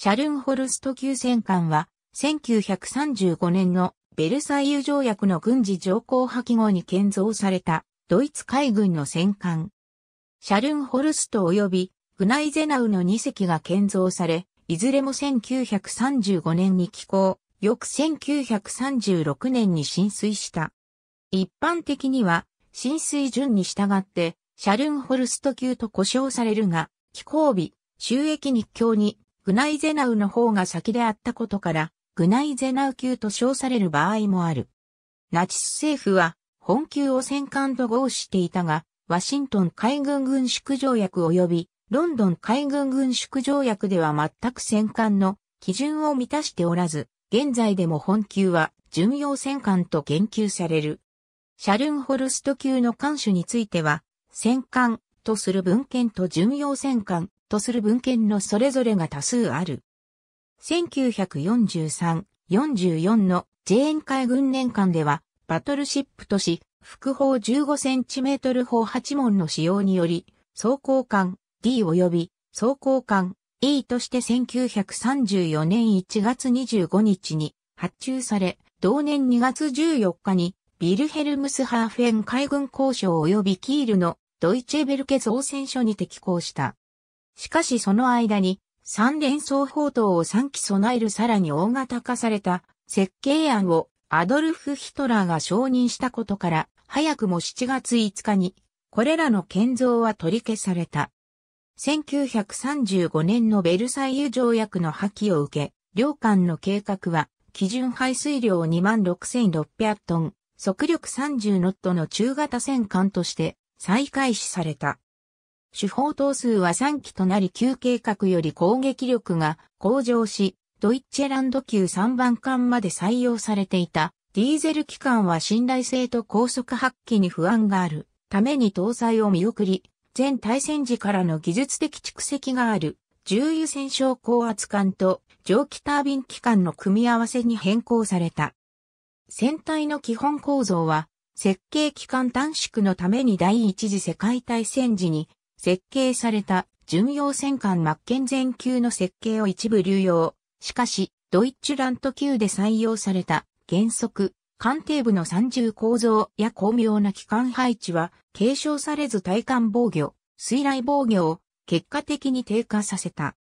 シャルンホルスト級戦艦は、1935年のベルサイユ条約の軍事条項破棄後に建造されたドイツ海軍の戦艦。シャルンホルスト及びグナイゼナウの2隻が建造され、いずれも1935年に寄港、翌1936年に浸水した。一般的には、浸水順に従って、シャルンホルスト級と呼称されるが、寄港日、収益日境にグナイゼナウの方が先であったことから、グナイゼナウ級と称される場合もある。ナチス政府は、本級を戦艦と合していたが、ワシントン海軍軍縮条約及び、ロンドン海軍軍縮条約では全く戦艦の基準を満たしておらず、現在でも本級は巡洋戦艦と言及される。シャルンホルスト級の艦首については、戦艦とする文献と巡洋戦艦とする文献のそれぞれが多数ある。1943、44のジェーン海軍年間では、バトルシップとし、副砲 15cm 砲8門の使用により、装甲艦 D 及び装甲艦 E として1934年1月25日に発注され、同年2月14日にビルヘルムスハーフェン海軍交渉及びキールのドイチェベルケ造船所に適行した。しかしその間に、三連装砲塔を三機備えるさらに大型化された設計案をアドルフ・ヒトラーが承認したことから、早くも7月5日に、これらの建造は取り消された。1935年のベルサイユ条約の破棄を受け、両艦の計画は、基準排水量26,600トン、速力30ノットの中型戦艦として再開始された。主砲等数は3機となり旧計画より攻撃力が向上し、ドイッチェランド級3番艦まで採用されていた。ディーゼル機関は信頼性と高速発揮に不安があるために搭載を見送り、全対戦時からの技術的蓄積がある重油戦勝高圧艦と蒸気タービン機関の組み合わせに変更された。船体の基本構造は設計期間短縮のために第一次世界大戦時に設計された巡洋戦艦マッケンゼン級の設計を一部流用。しかし、ドイッチュラント級で採用された原則、艦艇部の三重構造や巧妙な機関配置は継承されず対艦防御、水雷防御を結果的に低下させた。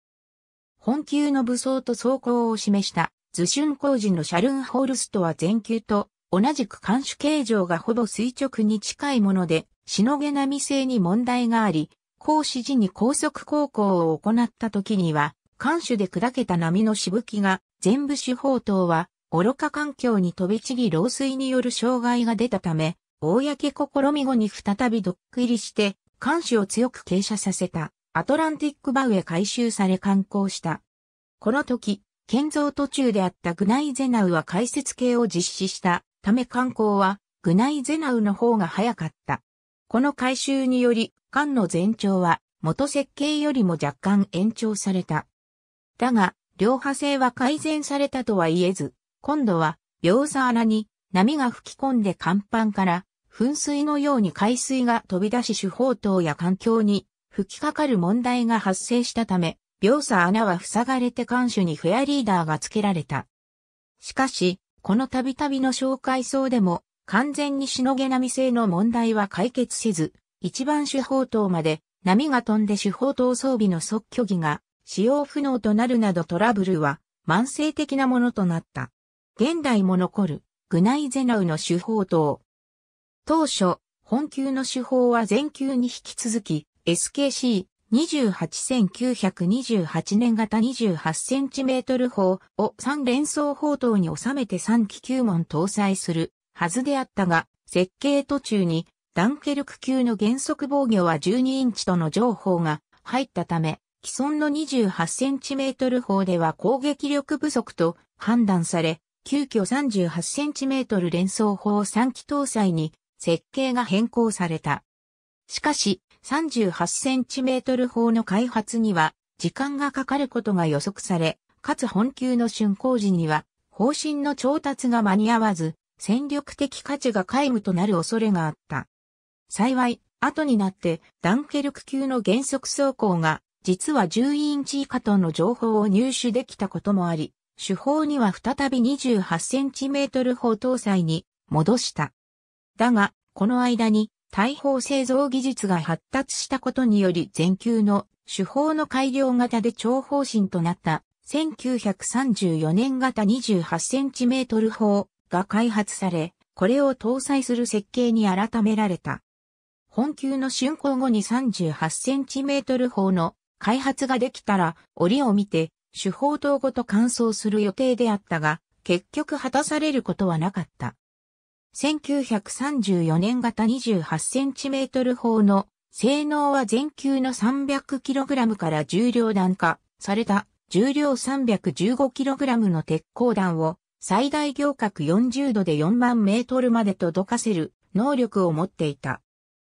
本級の武装と装甲を示した図春工事のシャルンホールストは全級と同じく艦首形状がほぼ垂直に近いもので、しのげなみ性に問題があり、講指示に高速航行を行った時には、艦首で砕けた波のしぶきが、全部四方島は、愚か環境に飛び散り漏水による障害が出たため、公試み後に再びドック入りして、艦首を強く傾斜させた、アトランティックバウへ回収され観光した。この時、建造途中であったグナイゼナウは解説系を実施したため観光はグナイゼナウの方が早かった。この回収により管の全長は元設計よりも若干延長された。だが、両派性は改善されたとは言えず、今度は秒差荒に波が吹き込んで甲板から噴水のように海水が飛び出し手法等や環境に吹きかかる問題が発生したため、秒差穴は塞がれて艦首にフェアリーダーが付けられた。しかし、この度々の紹介層でも完全にしのげなみ性の問題は解決せず、一番手法等まで波が飛んで手法等装備の即拒技が使用不能となるなどトラブルは慢性的なものとなった。現代も残るグナイゼナウの手法等。当初、本級の手法は全級に引き続き、SKC28928 年型28センチメートル砲を3連装砲等に収めて3機9門搭載するはずであったが、設計途中にダンケルク級の原則防御は12インチとの情報が入ったため、既存の2 8トル砲では攻撃力不足と判断され、急遽3 8トル連装砲3機搭載に設計が変更された。しかし、3 8トル砲の開発には時間がかかることが予測され、かつ本級の竣工時には方針の調達が間に合わず、戦力的価値が皆無となる恐れがあった。幸い、後になってダンケルク級の原則走行が実は10インチ以下との情報を入手できたこともあり、手法には再び2 8トル砲搭載に戻した。だが、この間に大砲製造技術が発達したことにより全球の手法の改良型で長方針となった1934年型2 8トル砲が開発され、これを搭載する設計に改められた。本級の竣工後に 38cm 砲の開発ができたら檻を見て手法等ごと完走する予定であったが、結局果たされることはなかった。1934年型 28cm 砲の性能は全球の 300kg から重量弾化された重量 315kg の鉄鋼弾を最大行角40度で4万メートルまで届かせる能力を持っていた。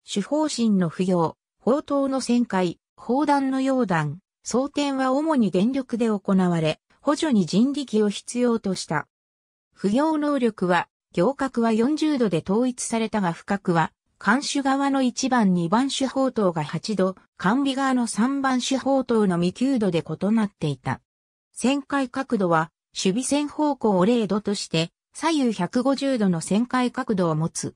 主方針の不要、砲塔の旋回、砲弾の溶弾、装填は主に電力で行われ、補助に人力を必要とした。不要能力は、行角は40度で統一されたが不角は、監守側の1番2番手砲塔が8度、管備側の3番手砲塔の未9度で異なっていた。旋回角度は、守備線方向を0度として、左右150度の旋回角度を持つ。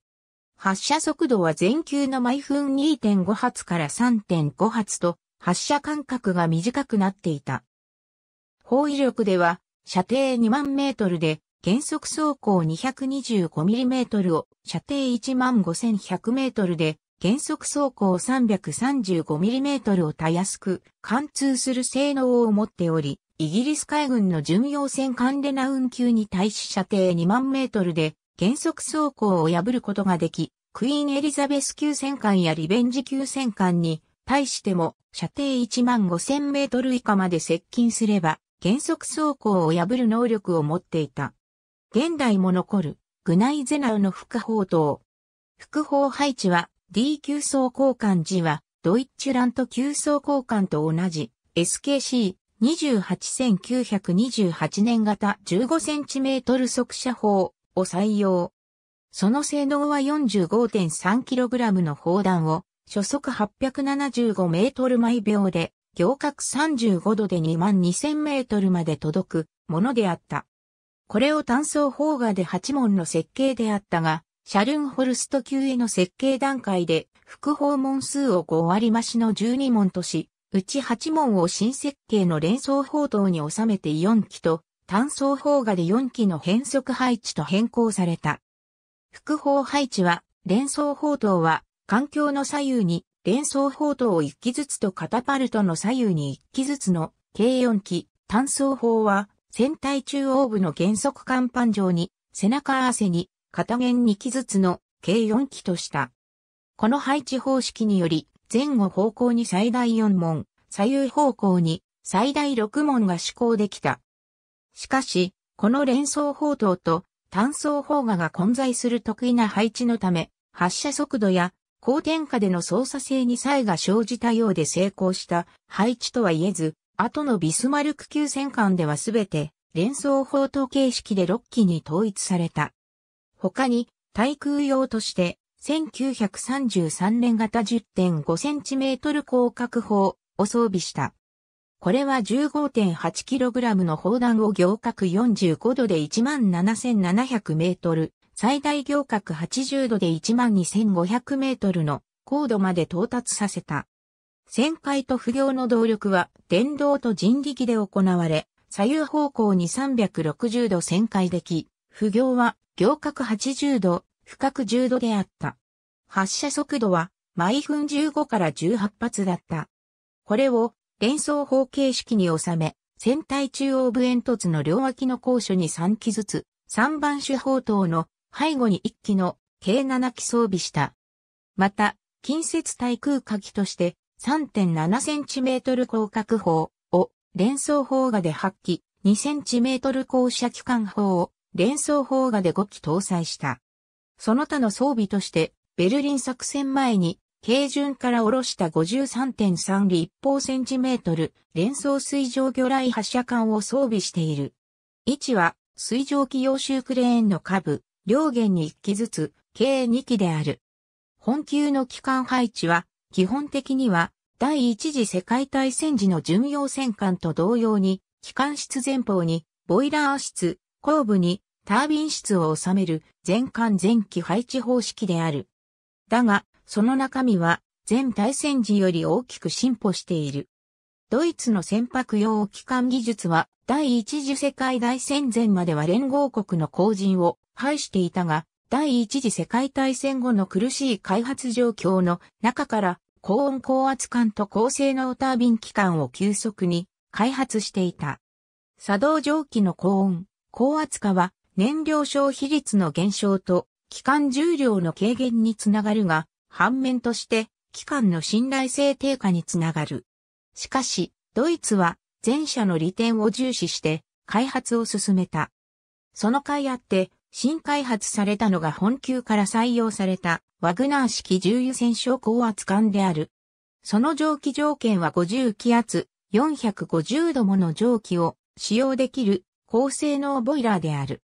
発射速度は全球の毎分2.5発から3.5発と発射間隔が短くなっていた。包囲力では射程2万メートルで原則走行2 2 5トルを射程1万5 1 0 0ルで原則走行3 3 5トルをたやすく貫通する性能を持っており、イギリス海軍の巡洋戦艦レナウン級に対し射程2万メートルで減速走行を破ることができ、クイーンエリザベス級戦艦やリベンジ級戦艦に対しても射程1万5000メートル以下まで接近すれば減速走行を破る能力を持っていた。現代も残るグナイゼナウの副砲塔。副砲配置は D 級装甲艦時はドイッチュラント級装甲艦と同じ SKC28928 年型 15cm 速射砲を採用。その性能は 45.3kg の砲弾を、初速875メートル毎秒で、行角35度で22000メートルまで届くものであった。これを単層砲画で8門の設計であったが、シャルンホルスト級への設計段階で、副砲門数を5割増しの12門とし、うち8門を新設計の連想砲塔に収めて4機と、単装砲画で4機の変速配置と変更された。複砲配置は、連装砲塔は、環境の左右に、連装砲塔を1機ずつとカタパルトの左右に1機ずつの、計4機、単装砲は、船体中央部の原則甲板上に、背中合わせに、片弦2機ずつの、計4機とした。この配置方式により、前後方向に最大4問、左右方向に最大6問が施行できた。しかし、この連装砲塔と単装砲画が混在する得意な配置のため、発射速度や高点下での操作性に差異が生じたようで成功した配置とは言えず、後のビスマルク級戦艦では全て連装砲塔形式で6機に統一された。他に、対空用として、1933年型 10.5cm 広角砲を装備した。これは 15.8kg の砲弾を行角45度で17,700メートル、最大行角80度で12,500メートルの高度まで到達させた。旋回と不行の動力は電動と人力で行われ、左右方向に360度旋回でき、不行は行角80度、深角10度であった。発射速度は毎分15から18発だった。これを連想方形式に収め、船体中央部煙突の両脇の高所に3機ずつ、3番手砲塔の背後に1機の計7機装備した。また、近接対空火器として3.7センチメートル広角砲を連装砲画で8機、2センチメートル降射機関砲を連装砲画で5機搭載した。その他の装備として、ベルリン作戦前に軽順から下ろした53.3立方センチメートル連装水上魚雷発射管を装備している。位置は水上機用集クレーンの下部、両舷に1機ずつ、計2機である。本級の機関配置は、基本的には、第一次世界大戦時の巡洋戦艦と同様に、機関室前方に、ボイラー室、後部に、タービン室を収める全艦全機配置方式である。だが、その中身は全対戦時より大きく進歩している。ドイツの船舶用機関技術は第一次世界大戦前までは連合国の後人を排していたが、第一次世界大戦後の苦しい開発状況の中から高温高圧管と高性能タービン機関を急速に開発していた。作動蒸気の高温、高圧化は燃料消費率の減少と機関重量の軽減につながるが、反面として、機関の信頼性低下につながる。しかし、ドイツは前者の利点を重視して開発を進めた。その甲斐あって、新開発されたのが本級から採用されたワグナー式重油戦勝高圧艦である。その蒸気条件は50気圧450度もの蒸気を使用できる高性能ボイラーである。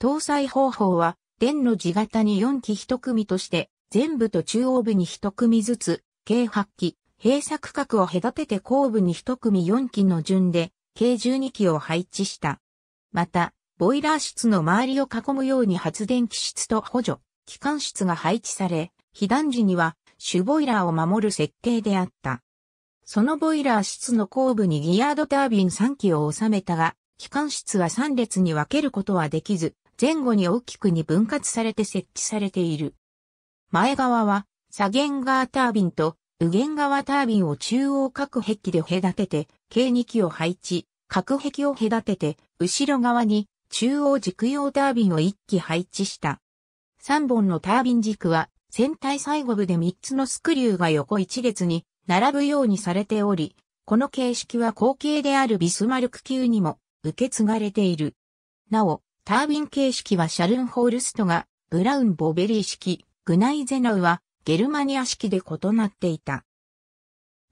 搭載方法は電の字型に4機1組として全部と中央部に一組ずつ、計8機、閉鎖区画を隔てて後部に一組4機の順で、計12機を配置した。また、ボイラー室の周りを囲むように発電機室と補助、機関室が配置され、被弾時には、主ボイラーを守る設計であった。そのボイラー室の後部にギアードタービン3機を収めたが、機関室は3列に分けることはできず、前後に大きくに分割されて設置されている。前側は左舷側タービンと右舷側タービンを中央各壁で隔てて、計2機を配置、各壁を隔てて、後ろ側に中央軸用タービンを1機配置した。3本のタービン軸は、船体最後部で3つのスクリューが横一列に並ぶようにされており、この形式は後継であるビスマルク級にも受け継がれている。なお、タービン形式はシャルンホールストがブラウンボベリー式、グナイゼノウはゲルマニア式で異なっていた。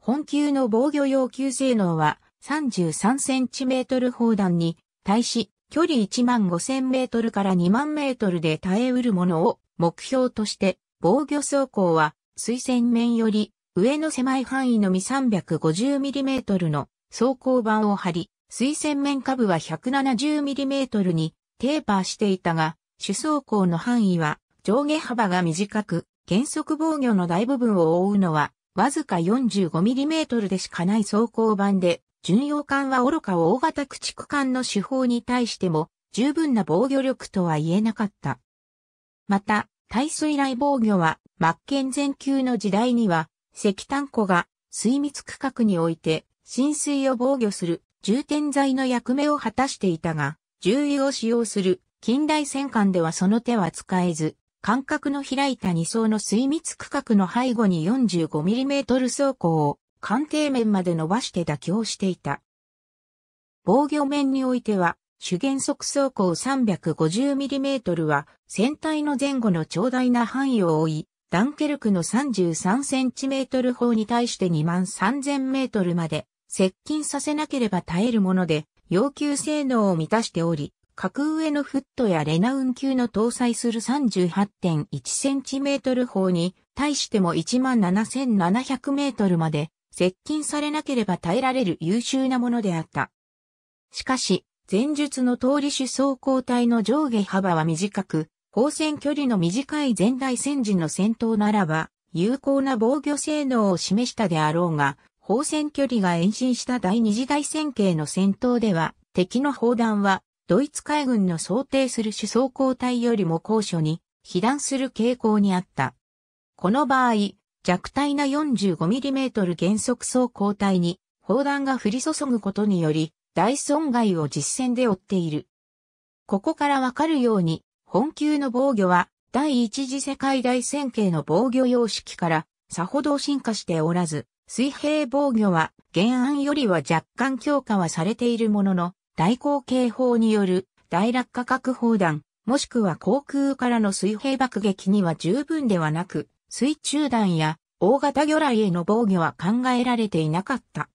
本級の防御要求性能は 33cm 砲弾に対し距離1万5000メートルから2万メートルで耐えうるものを目標として防御走行は水線面より上の狭い範囲のみ 350mm の走行板を張り、水線面下部は 170mm にテーパーしていたが、主走行の範囲は上下幅が短く、減速防御の大部分を覆うのは、わずか 45mm でしかない走行版で、巡洋艦は愚か大型駆逐艦の手法に対しても、十分な防御力とは言えなかった。また、耐水雷防御は、末ッ前級の時代には、石炭庫が水密区画において浸水を防御する重点剤の役目を果たしていたが、重油を使用する近代戦艦ではその手は使えず、間隔の開いた2層の水密区画の背後に 45mm 走行を艦艇面まで伸ばして妥協していた。防御面においては、主原則走行 350mm は船体の前後の長大な範囲を覆い、ダンケルクの 33cm 砲に対して 23000m まで接近させなければ耐えるもので、要求性能を満たしており、格上のフットやレナウン級の搭載する 38.1cm 砲に対しても 17,700m まで接近されなければ耐えられる優秀なものであった。しかし、前述の通り主装甲隊の上下幅は短く、砲戦距離の短い前代戦時の戦闘ならば、有効な防御性能を示したであろうが、砲戦距離が延伸した第二次大戦系の戦闘では、敵の砲弾はドイツ海軍の想定する主装甲隊よりも高所に被弾する傾向にあった。この場合、弱体な 45mm 減速装甲体に砲弾が降り注ぐことにより大損害を実戦で負っている。ここからわかるように、本級の防御は第一次世界大戦系の防御様式からさほど進化しておらず、水平防御は原案よりは若干強化はされているものの、大口径砲による大落下核砲弾、もしくは航空からの水平爆撃には十分ではなく、水中弾や大型魚雷への防御は考えられていなかった。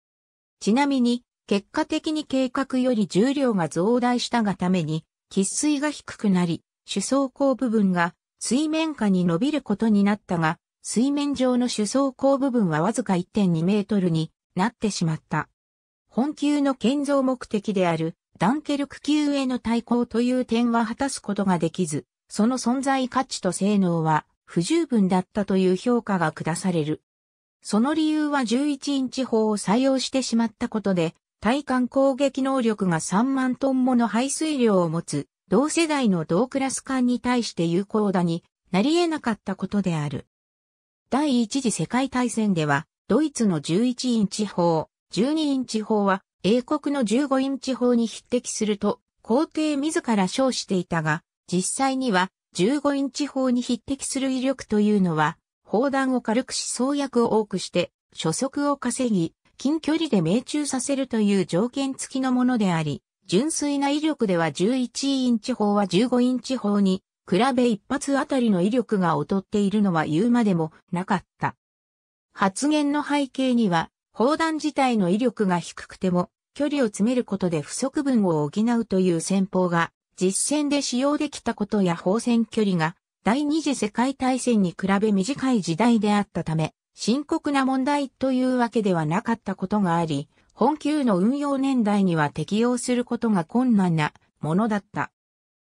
ちなみに、結果的に計画より重量が増大したがために、喫水が低くなり、主装工部分が水面下に伸びることになったが、水面上の主装工部分はわずか1.2メートルになってしまった。本級の建造目的であるダンケルク級への対抗という点は果たすことができず、その存在価値と性能は不十分だったという評価が下される。その理由は11インチ砲を採用してしまったことで、対艦攻撃能力が3万トンもの排水量を持つ、同世代の同クラス艦に対して有効だになり得なかったことである。第一次世界大戦では、ドイツの11インチ砲、12インチ砲は英国の15インチ砲に匹敵すると皇帝自ら称していたが、実際には15インチ砲に匹敵する威力というのは、砲弾を軽くし装薬を多くして、初速を稼ぎ、近距離で命中させるという条件付きのものであり、純粋な威力では11インチ砲は15インチ砲に、比べ一発あたりの威力が劣っているのは言うまでもなかった。発言の背景には、砲弾自体の威力が低くても、距離を詰めることで不足分を補うという戦法が、実戦で使用できたことや砲戦距離が、第二次世界大戦に比べ短い時代であったため、深刻な問題というわけではなかったことがあり、本級の運用年代には適用することが困難なものだった。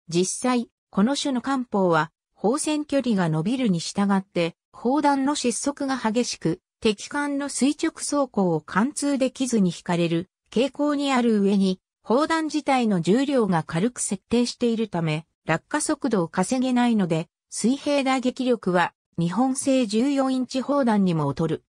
実際、この種の艦砲は、砲戦距離が伸びるに従って、砲弾の失速が激しく、敵艦の垂直走行を貫通できずに引かれる傾向にある上に、砲弾自体の重量が軽く設定しているため、落下速度を稼げないので、水平打撃力は日本製14インチ砲弾にも劣る。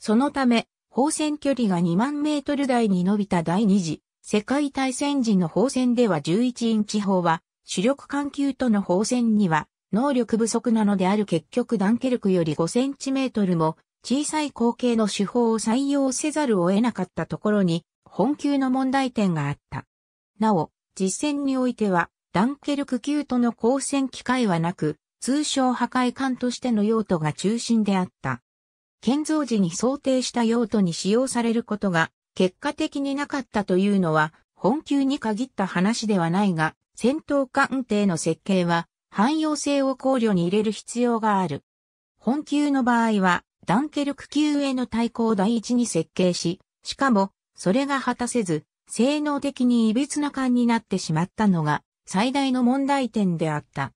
そのため、砲戦距離が2万メートル台に伸びた第2次世界大戦時の砲戦では11インチ砲は主力艦級との砲戦には能力不足なのである結局ダンケルクより5センチメートルも小さい口径の手法を採用せざるを得なかったところに、本級の問題点があった。なお、実戦においては、ダンケルク級との交戦機会はなく、通称破壊艦としての用途が中心であった。建造時に想定した用途に使用されることが結果的になかったというのは本級に限った話ではないが、戦闘艦艇の設計は汎用性を考慮に入れる必要がある。本級の場合はダンケルク級への対抗第一に設計し、しかも、それが果たせず、性能的に歪な感になってしまったのが、最大の問題点であった。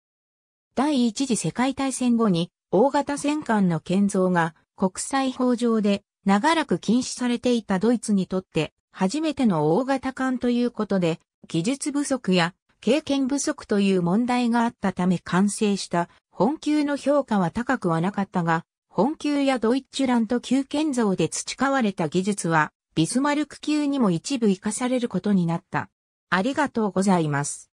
第一次世界大戦後に、大型戦艦の建造が、国際法上で、長らく禁止されていたドイツにとって、初めての大型艦ということで、技術不足や経験不足という問題があったため完成した本級の評価は高くはなかったが、本級やドイッチュラント級建造で培われた技術は、ビスマルク級にも一部活かされることになった。ありがとうございます。